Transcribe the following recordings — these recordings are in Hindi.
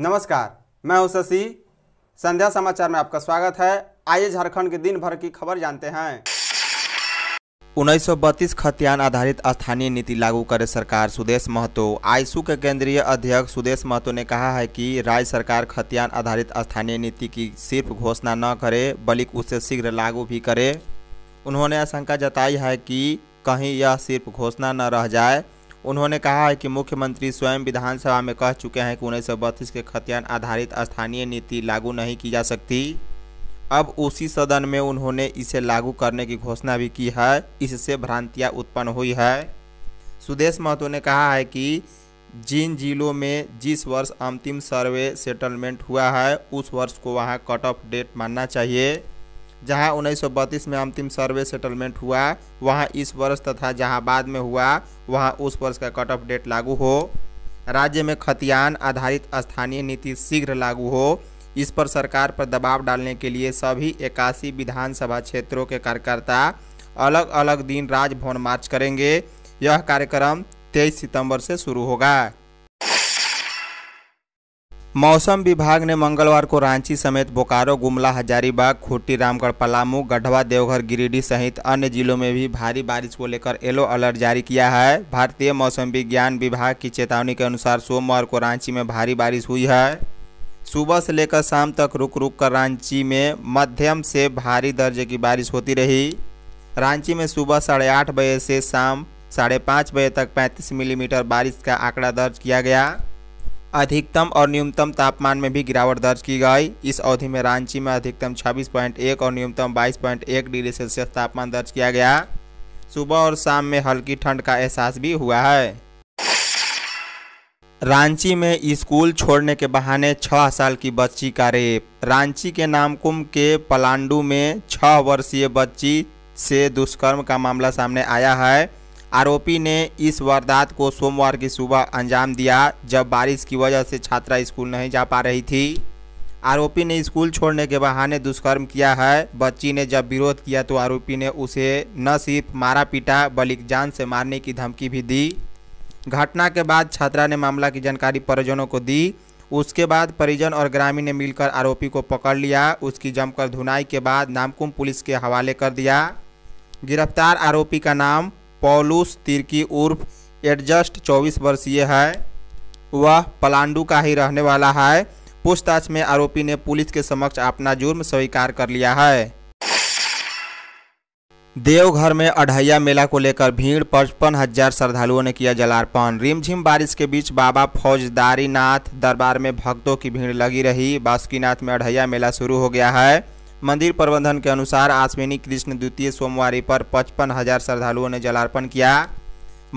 नमस्कार मैं हूं शशि संध्या समाचार में आपका स्वागत है आइए झारखंड के दिन भर की खबर जानते हैं 1932 खतियान आधारित स्थानीय नीति लागू करे सरकार सुदेश महतो आईसू के केंद्रीय अध्यक्ष सुदेश महतो ने कहा है कि राज्य सरकार खतियान आधारित स्थानीय नीति की सिर्फ घोषणा न करे बल्कि उसे शीघ्र लागू भी करे उन्होंने आशंका जताई है कि कहीं यह सिर्फ घोषणा न रह जाए उन्होंने कहा है कि मुख्यमंत्री स्वयं विधानसभा में कह चुके हैं कि उन्नीस के खतियान आधारित स्थानीय नीति लागू नहीं की जा सकती अब उसी सदन में उन्होंने इसे लागू करने की घोषणा भी की है इससे भ्रांतियां उत्पन्न हुई है सुदेश महतो ने कहा है कि जिन जिलों में जिस वर्ष अंतिम सर्वे सेटलमेंट हुआ है उस वर्ष को वहां कट ऑफ डेट मानना चाहिए जहां उन्नीस में अंतिम सर्वे सेटलमेंट हुआ वहां इस वर्ष तथा जहां बाद में हुआ वहां उस वर्ष का कट ऑफ डेट लागू हो राज्य में खतियान आधारित स्थानीय नीति शीघ्र लागू हो इस पर सरकार पर दबाव डालने के लिए सभी इक्यासी विधानसभा क्षेत्रों के कार्यकर्ता अलग अलग दिन राजभवन मार्च करेंगे यह कार्यक्रम 23 सितंबर से शुरू होगा मौसम विभाग ने मंगलवार को रांची समेत बोकारो गुमला हजारीबाग खूटी रामगढ़ पलामू गढ़वा देवघर गिरिडीह सहित अन्य जिलों में भी भारी बारिश को लेकर येलो अलर्ट जारी किया है भारतीय मौसम विज्ञान विभाग की चेतावनी के अनुसार सोमवार को रांची में भारी बारिश हुई है सुबह से लेकर शाम तक रुक रुक कर रांची में मध्यम से भारी दर्जे की बारिश होती रही रांची में सुबह साढ़े आठ बजे से शाम साढ़े पाँच बजे तक पैंतीस मिलीमीटर बारिश का आंकड़ा दर्ज किया गया अधिकतम और न्यूनतम तापमान में भी गिरावट दर्ज की गई इस अवधि में रांची में अधिकतम 26.1 और न्यूनतम 22.1 डिग्री सेल्सियस तापमान दर्ज किया गया सुबह और शाम में हल्की ठंड का एहसास भी हुआ है रांची में स्कूल छोड़ने के बहाने छह साल की बच्ची का रेप रांची के नामकुम के पलांडू में छह वर्षीय बच्ची से दुष्कर्म का मामला सामने आया है आरोपी ने इस वारदात को सोमवार की सुबह अंजाम दिया जब बारिश की वजह से छात्रा स्कूल नहीं जा पा रही थी आरोपी ने स्कूल छोड़ने के बहाने दुष्कर्म किया है बच्ची ने जब विरोध किया तो आरोपी ने उसे न सिर्फ मारा पीटा बल्कि जान से मारने की धमकी भी दी घटना के बाद छात्रा ने मामला की जानकारी परिजनों को दी उसके बाद परिजन और ग्रामीण ने मिलकर आरोपी को पकड़ लिया उसकी जमकर धुनाई के बाद नामकुम पुलिस के हवाले कर दिया गिरफ्तार आरोपी का नाम पॉलूस तिर्की उर्फ एडजस्ट चौबीस वर्षीय है वह पलांडू का ही रहने वाला है पूछताछ में आरोपी ने पुलिस के समक्ष अपना जुर्म स्वीकार कर लिया है देवघर में अढ़ैया मेला को लेकर भीड़ पचपन हजार श्रद्धालुओं ने किया जलार्पण रिमझिम बारिश के बीच बाबा फौजदारी नाथ दरबार में भक्तों की भीड़ लगी रही बासुकीनाथ में अढ़ैया मेला शुरू हो गया है मंदिर प्रबंधन के अनुसार आश्विनी कृष्ण द्वितीय सोमवारी पर पचपन हजार श्रद्धालुओं ने जलार्पण किया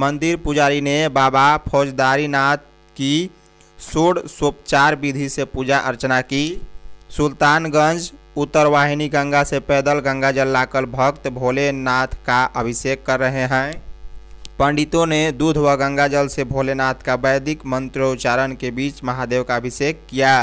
मंदिर पुजारी ने बाबा फौजदारी नाथ की सोड़ सोपचार विधि से पूजा अर्चना की सुल्तानगंज उत्तर वाहिनी गंगा से पैदल गंगा जल लाकर भक्त भोलेनाथ का अभिषेक कर रहे हैं पंडितों ने दूध व गंगा जल से भोलेनाथ का वैदिक मंत्रोच्चारण के बीच महादेव का अभिषेक किया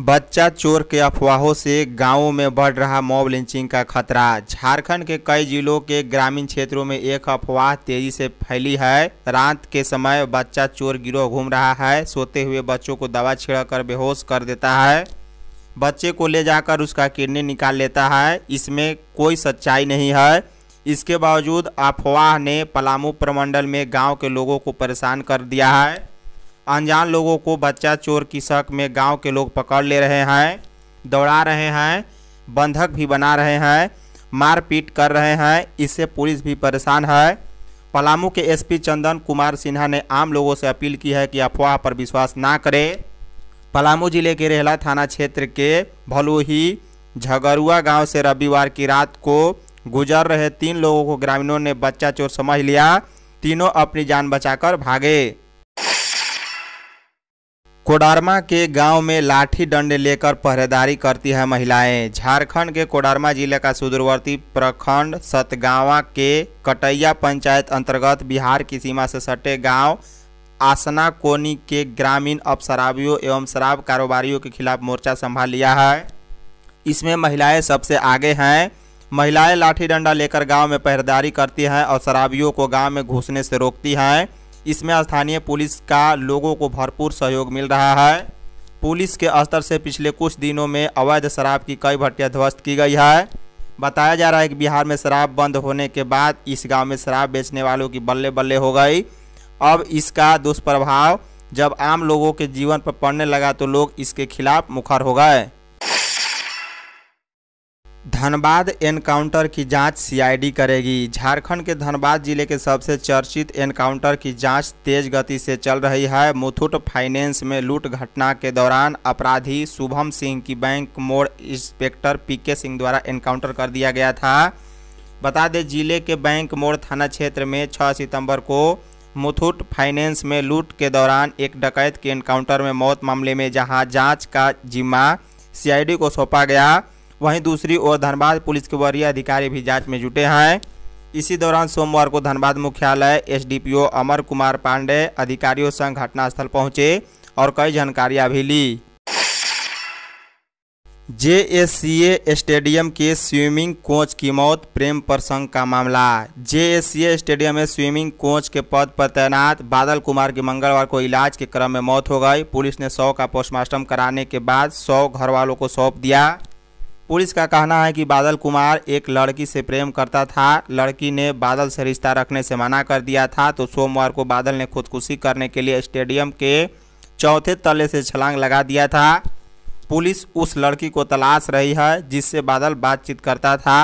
बच्चा चोर के अफवाहों से गांवों में बढ़ रहा मॉब लिंचिंग का खतरा झारखंड के कई जिलों के ग्रामीण क्षेत्रों में एक अफवाह तेजी से फैली है रात के समय बच्चा चोर गिरोह घूम रहा है सोते हुए बच्चों को दवा कर बेहोश कर देता है बच्चे को ले जाकर उसका किडनी निकाल लेता है इसमें कोई सच्चाई नहीं है इसके बावजूद अफवाह ने पलामू प्रमंडल में गाँव के लोगों को परेशान कर दिया है अनजान लोगों को बच्चा चोर की शक में गांव के लोग पकड़ ले रहे हैं दौड़ा रहे हैं बंधक भी बना रहे हैं मारपीट कर रहे हैं इससे पुलिस भी परेशान है पलामू के एसपी चंदन कुमार सिन्हा ने आम लोगों से अपील की है कि अफवाह पर विश्वास ना करें पलामू जिले के रेहला थाना क्षेत्र के भलोही झगरुआ गांव से रविवार की रात को गुजर रहे तीन लोगों को ग्रामीणों ने बच्चा चोर समझ लिया तीनों अपनी जान बचाकर भागे कोडरमा के गांव में लाठी डंडे लेकर पहरेदारी करती है महिलाएं झारखंड के कोडरमा जिले का सुदूरवर्ती प्रखंड सतगावा के कटैया पंचायत अंतर्गत बिहार की सीमा से सटे गांव आसना कोनी के ग्रामीण अब शराबियों एवं शराब कारोबारियों के खिलाफ मोर्चा संभाल लिया है इसमें महिलाएं सबसे आगे हैं महिलाएं लाठी डंडा लेकर गांव में पहरेदारी करती हैं और शराबियों को गांव में घुसने से रोकती हैं इसमें स्थानीय पुलिस का लोगों को भरपूर सहयोग मिल रहा है पुलिस के स्तर से पिछले कुछ दिनों में अवैध शराब की कई भट्टियाँ ध्वस्त की गई है बताया जा रहा है कि बिहार में शराब बंद होने के बाद इस गांव में शराब बेचने वालों की बल्ले बल्ले हो गई अब इसका दुष्प्रभाव जब आम लोगों के जीवन पर पड़ने लगा तो लोग इसके खिलाफ मुखर हो गए धनबाद एनकाउंटर की जांच सीआईडी करेगी झारखंड के धनबाद जिले के सबसे चर्चित एनकाउंटर की जांच तेज गति से चल रही है मुथुट फाइनेंस में लूट घटना के दौरान अपराधी शुभम सिंह की बैंक मोड़ इंस्पेक्टर पीके सिंह द्वारा एनकाउंटर कर दिया गया था बता दें जिले के बैंक मोड़ थाना क्षेत्र में 6 सितंबर को मुथुट फाइनेंस में लूट के दौरान एक डकैत के एनकाउंटर में मौत मामले में जहाँ जाँच का जिम्मा सी को सौंपा गया वहीं दूसरी ओर धनबाद पुलिस के वरीय अधिकारी भी जाँच में जुटे हैं इसी दौरान सोमवार को धनबाद मुख्यालय एसडीपीओ अमर कुमार पांडे अधिकारियों संग घटनास्थल पहुंचे और कई जानकारियां भी ली जे स्टेडियम के स्विमिंग कोच की मौत प्रेम प्रसंग का मामला जे स्टेडियम में स्विमिंग कोच के पद पर तैनात बादल कुमार की मंगलवार को इलाज के क्रम में मौत हो गई पुलिस ने सौ का पोस्टमार्टम कराने के बाद सौ घर वालों को सौंप दिया पुलिस का कहना है कि बादल कुमार एक लड़की से प्रेम करता था लड़की ने बादल से रिश्ता रखने से मना कर दिया था तो सोमवार को बादल ने खुदकुशी करने के लिए स्टेडियम के चौथे तले से छलांग लगा दिया था पुलिस उस लड़की को तलाश रही है जिससे बादल बातचीत करता था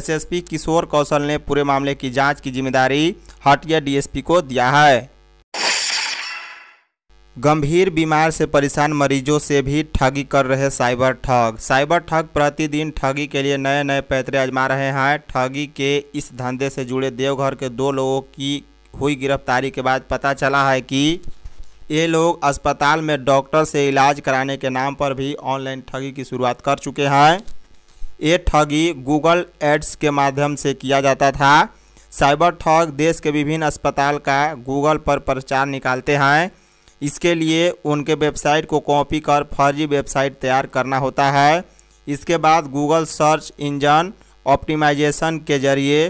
एसएसपी किशोर कौशल ने पूरे मामले की जांच की जिम्मेदारी हटिया डीएसपी को दिया है गंभीर बीमार से परेशान मरीजों से भी ठगी कर रहे साइबर ठग साइबर ठग प्रतिदिन ठगी के लिए नए नए पैतरे आजमा रहे हैं ठगी के इस धंधे से जुड़े देवघर के दो लोगों की हुई गिरफ्तारी के बाद पता चला है कि ये लोग अस्पताल में डॉक्टर से इलाज कराने के नाम पर भी ऑनलाइन ठगी की शुरुआत कर चुके हैं ये ठगी गूगल एड्स के माध्यम से किया जाता था साइबर ठग देश के विभिन्न अस्पताल का गूगल पर प्रचार निकालते हैं इसके लिए उनके वेबसाइट को कॉपी कर फर्जी वेबसाइट तैयार करना होता है इसके बाद गूगल सर्च इंजन ऑप्टिमाइजेशन के जरिए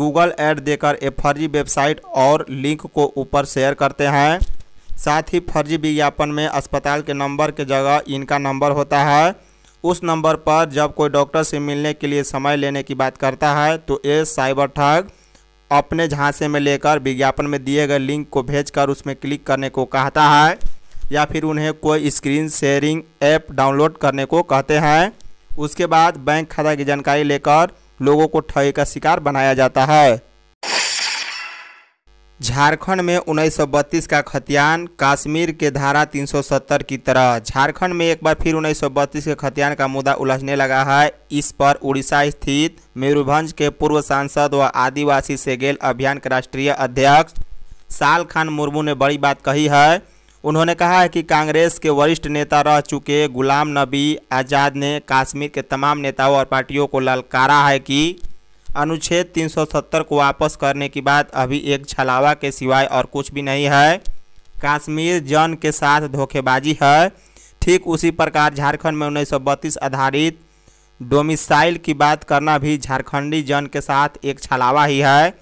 गूगल ऐड देकर ए फर्जी वेबसाइट और लिंक को ऊपर शेयर करते हैं साथ ही फर्जी विज्ञापन में अस्पताल के नंबर के जगह इनका नंबर होता है उस नंबर पर जब कोई डॉक्टर से मिलने के लिए समय लेने की बात करता है तो ये साइबर ठग अपने झांसे में लेकर विज्ञापन में दिए गए लिंक को भेजकर उसमें क्लिक करने को कहता है या फिर उन्हें कोई स्क्रीन शेयरिंग ऐप डाउनलोड करने को कहते हैं उसके बाद बैंक खाता की जानकारी लेकर लोगों को ठगी का शिकार बनाया जाता है झारखंड में 1932 का खतियान कश्मीर के धारा 370 की तरह झारखंड में एक बार फिर 1932 के खतियान का मुद्दा उलझने लगा है इस पर उड़ीसा स्थित मयूरभंज के पूर्व सांसद व आदिवासी सेगेल अभियान के राष्ट्रीय अध्यक्ष साल खान मुर्मू ने बड़ी बात कही है उन्होंने कहा है कि कांग्रेस के वरिष्ठ नेता रह चुके गुलाम नबी आज़ाद ने कश्मीर के तमाम नेताओं और पार्टियों को ललकारा है कि अनुच्छेद 370 को वापस करने की बात अभी एक छलावा के सिवाय और कुछ भी नहीं है कश्मीर जन के साथ धोखेबाजी है ठीक उसी प्रकार झारखंड में उन्नीस आधारित डोमिसाइल की बात करना भी झारखंडी जन के साथ एक छलावा ही है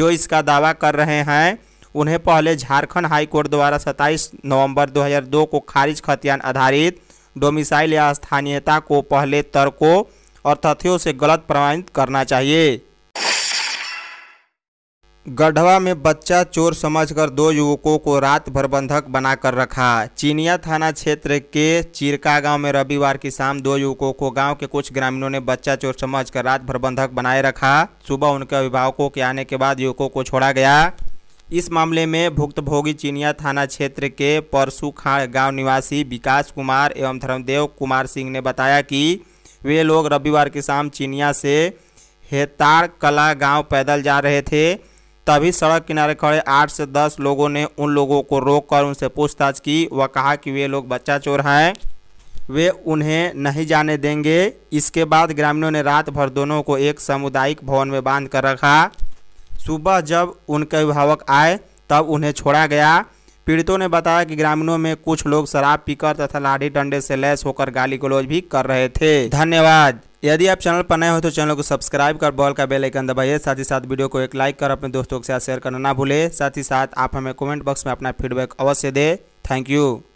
जो इसका दावा कर रहे हैं उन्हें पहले झारखंड हाईकोर्ट द्वारा 27 नवंबर 2002 को खारिज खतियान आधारित डोमिसाइल या स्थानीयता को पहले तर्कों और तथ्यों से गलत प्रमाणित करना चाहिए गढ़वा में बच्चा चोर समझकर दो युवकों को रात भर बंधक बनाकर रखा चीनिया थाना क्षेत्र के चिरका गांव में रविवार की शाम दो युवकों को गांव के कुछ ग्रामीणों ने बच्चा चोर समझकर रात भर बंधक बनाए रखा सुबह उनके अभिभावकों के आने के बाद युवकों को छोड़ा गया इस मामले में भुक्तभोगी चीनिया थाना क्षेत्र के परसुखाड़ गाँव निवासी विकास कुमार एवं धर्मदेव कुमार सिंह ने बताया कि वे लोग रविवार की शाम चिनिया से हेतार कला गांव पैदल जा रहे थे तभी सड़क किनारे खड़े आठ से दस लोगों ने उन लोगों को रोककर उनसे पूछताछ की व कहा कि वे लोग बच्चा चोर हैं वे उन्हें नहीं जाने देंगे इसके बाद ग्रामीणों ने रात भर दोनों को एक सामुदायिक भवन में बांध कर रखा सुबह जब उनके अभिभावक आए तब उन्हें छोड़ा गया पीड़ितों ने बताया कि ग्रामीणों में कुछ लोग शराब पीकर तथा लाठी डंडे से लैस होकर गाली गलौज भी कर रहे थे धन्यवाद यदि आप चैनल पर नए हो तो चैनल को सब्सक्राइब कर बॉल का बेल आइकन दबाइए साथ ही साथ वीडियो को एक लाइक कर अपने दोस्तों के साथ शेयर करना ना भूले साथ ही साथ आप हमें कमेंट बॉक्स में अपना फीडबैक अवश्य दे थैंक यू